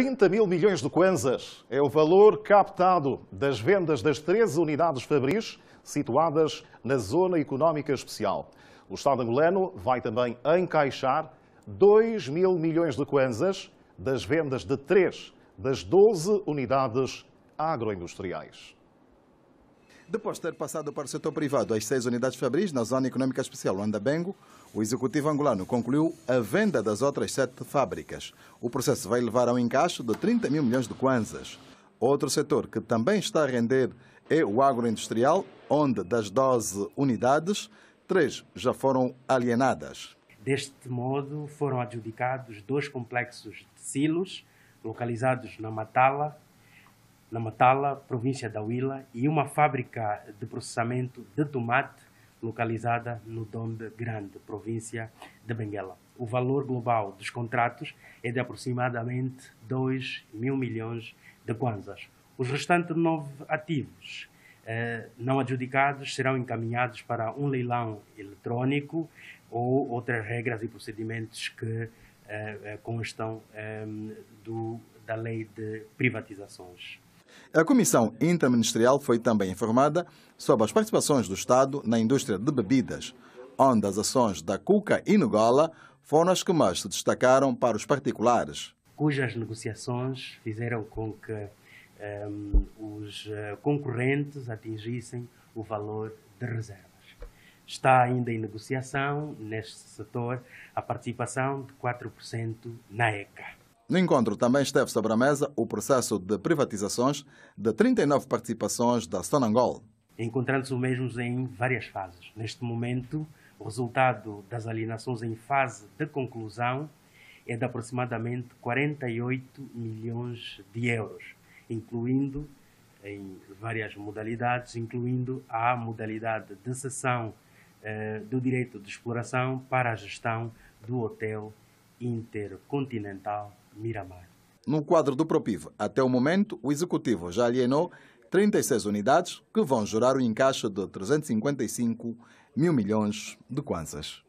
30 mil milhões de kwanzas é o valor captado das vendas das 13 unidades fabris situadas na Zona Económica Especial. O Estado angolano vai também encaixar 2 mil milhões de kwanzas das vendas de três das 12 unidades agroindustriais. Depois de ter passado para o setor privado as seis unidades fabris na Zona Econômica Especial Andabengo, o Executivo angolano concluiu a venda das outras sete fábricas. O processo vai levar a um encaixe de 30 mil milhões de kwanzas. Outro setor que também está a render é o agroindustrial, onde das 12 unidades, três já foram alienadas. Deste modo, foram adjudicados dois complexos de silos localizados na Matala, na Matala, província da Huila, e uma fábrica de processamento de tomate localizada no Donde Grande, província de Benguela. O valor global dos contratos é de aproximadamente 2 mil milhões de kwanzas. Os restantes nove ativos eh, não adjudicados serão encaminhados para um leilão eletrónico ou outras regras e procedimentos que eh, eh, constam eh, do, da lei de privatizações. A Comissão Interministerial foi também informada sobre as participações do Estado na indústria de bebidas, onde as ações da Cuca e Nogola foram as que mais se destacaram para os particulares. Cujas negociações fizeram com que um, ehm, os eh, concorrentes atingissem o valor de reservas. Está ainda em negociação neste setor a participação de 4% na ECA. No encontro também esteve sobre a mesa o processo de privatizações de 39 participações da Sonangol. Encontrando-se mesmos em várias fases. Neste momento, o resultado das alienações em fase de conclusão é de aproximadamente 48 milhões de euros, incluindo em várias modalidades, incluindo a modalidade de cessão eh, do direito de exploração para a gestão do hotel Intercontinental Miramar. No quadro do Propiv, até o momento, o Executivo já alienou 36 unidades que vão gerar um encaixe de 355 mil milhões de kwanzas.